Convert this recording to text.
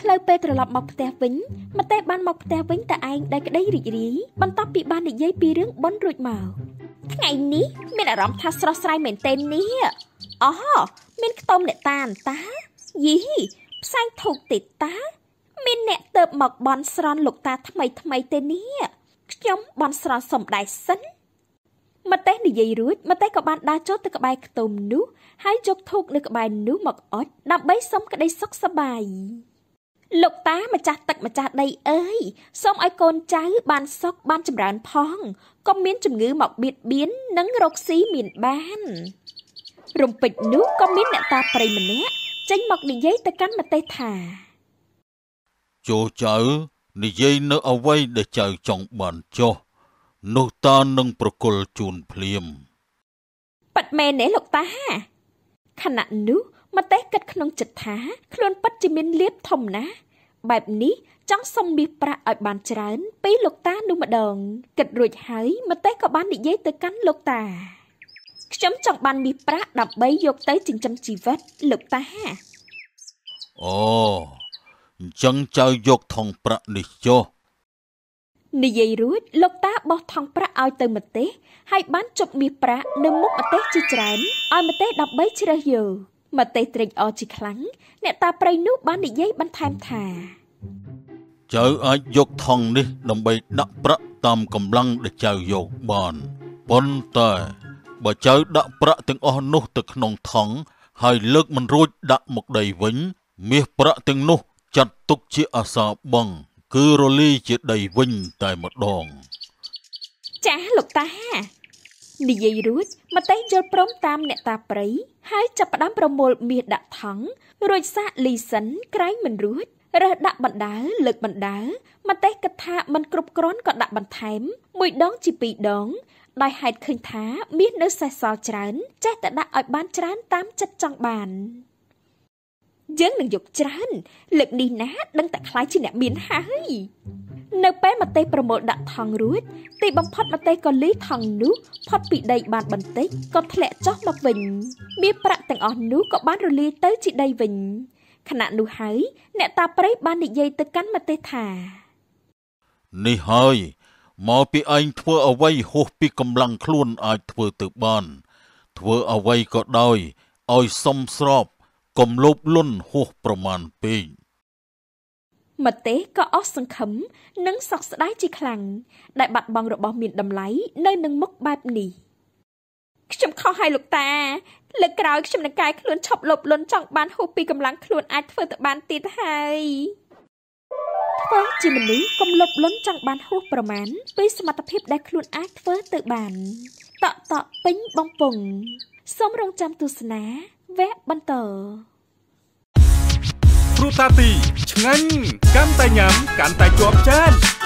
ផ្លូវពេលត្រឡប់មកផ្ទះវិញមតេបានមកផ្ទះវិញតែឯងដែលក្តីរីករាយបន្ទាប់ពីបាននិយាយពីរឿងបនរួចមកថ្ងៃនេះមានអារម្មណ៍ថាស្រស់ស្រាយមែនទែននេះអូមានខ្ទមអ្នកតាតាយីផ្សែងធូបតិចតា មានអ្នកទៅមកបន់ស្រន់លោកតាថ្មីថ្មីទេនេះខ្ញុំបន់ស្រន់សំដែសិនម្ទេសនិយាយរួចម្ទេសក៏បានដើរចូលទៅក្បែរខ្ទមនោះហើយយកធូបនៅក្បែរនោះមកអុជដើម្បីសុំក្តីសុខសប្បាយលោកតាម្ចាស់ទឹកម្ចាស់ដីអើយសូមឲ្យកូនចៅបានសុខបានចម្រើនផងកុំមានជំងឺមកបៀតបៀននិងរកស៊ីមានបាន រំពេចនោះក៏មានអ្នកតាប្រិយម្នាក់ចេញមកនិយាយទៅកាន់ម្ទេសថា ចូលចៅនិយាយនៅអ្វីដែលចៅចង់បានចុះនោះតានឹងប្រគល់ជូនភ្លាមប៉ាត់មែនទេលោកតាខណៈនោះម្ទេសគិតក្នុងចិត្តថា ខ្លួនពិតជាមានលៀបធំណាស់បែបនេះចង់សុំមាសប្រាក់ឲ្យបានច្រើន ពីលោកតានោះម្ដងគិតរួចហើយម្ទេសក៏បាននិយាយទៅកាន់លោកតាខ្ញុំចង់បានមាសប្រាក់ដើម្បីយកទៅចិញ្ចឹមជីវិតលោកតាអូអញ្ចឹងចៅយកថងប្រាក់នេះចុះនិយាយរួចលោកតាបោះថងប្រាក់ឲ្យទៅម្ទេសហើយបានជប់មាសប្រាក់នៅមុខម្ទេសជាច្រើនឲ្យម្ទេសដើម្បីជ្រើសយកម្ទេសត្រេកអរជាខ្លាំងអ្នកតាប្រៃនោះបាននិយាយបន្ថែមថាចៅអាចយកថងនេះដើម្បីដាក់ប្រាក់តាមកម្លាំងដែលចៅយកបានប៉ុន្តែបើចៅដាក់ប្រាក់ទាំងអស់នោះទៅក្នុងថង ហើយលើកមិនរួចដាក់មកដីវិញមាសប្រាក់ទាំងនោះចាត់ទុកជាអាសាបង់គឺរលីជាដីវិញតែម្ដង ចាស់លោកតានិយាយរួចមតេយល់ព្រមតាមអ្នកតាព្រៃហើយចាប់ផ្ដើមប្រមូលមាសដាក់ថងរួចសាកលីសិនក្រែងមិនរួចរើសដាក់បណ្ដាលើកបណ្ដាម្ទេសគិតថាมันគ្រប់គ្រាន់ក៏ដាក់បន្ថែមមួយដងជាពីរដងដោយហេតុឃើញថាមាននៅសេសសល់ច្រើន ចេះតែដាក់ឲ្យបានច្រើនតាមចិត្តចង់បាន យើងនឹងយកច្រើនលើកនេះណាដឹងតែខ្លាយជាអ្នកមានហើយនៅ ពេលម្ទេសប្រមូលដាក់ថងរួចទី បំផុតម្ទេសក៏លីថងនោះផុតពីដីបានបន្តិចក៏ធ្លាក់ចុះមកវិញមានប្រាក់ទាំងអស់នោះក៏បានរលាយទៅជាដីវិញខណៈនោះហើយអ្នក តាព្រៃបាននិយាយទៅកាន់ម្ទេសថានេះហើយមកពីឯងធ្វើអ្វីហួសពីកម្លាំងខ្លួនអាចធ្វើទៅបាន ធ្វើអ្វីក៏ដោយឲ្យសមស្របកុំលោភលន់ហួសប្រមាណពេកម្ទេសក៏អស់សង្ឃឹមនិងសោកស្ដាយជាខ្លាំងដែល បាត់បង់របស់ មានតម្លៃនៅនឹងមុខបែបនេះខ្ញុំខុសហើយលោកតាលើកក្រោយខ្ញុំនឹងកែខ្លួនឈប់លបលន់ចង់បានហូបពីកម្លាំងខ្លួនអាចធ្វើទៅបានទៀតហើយធ្វើជាមនុស្សកំលប់លន់ចង់បានហួសប្រមាណពីសមត្ថភាពដែលខ្លួនអាចធ្វើទៅបាន តក់តក់ពេញបងពងសូមរងចាំទស្សនាវគ្គបន្តព្រោះតាទី ឆ្ងាញ់កាន់តែញ៉ាំកាន់តែជាប់ចាន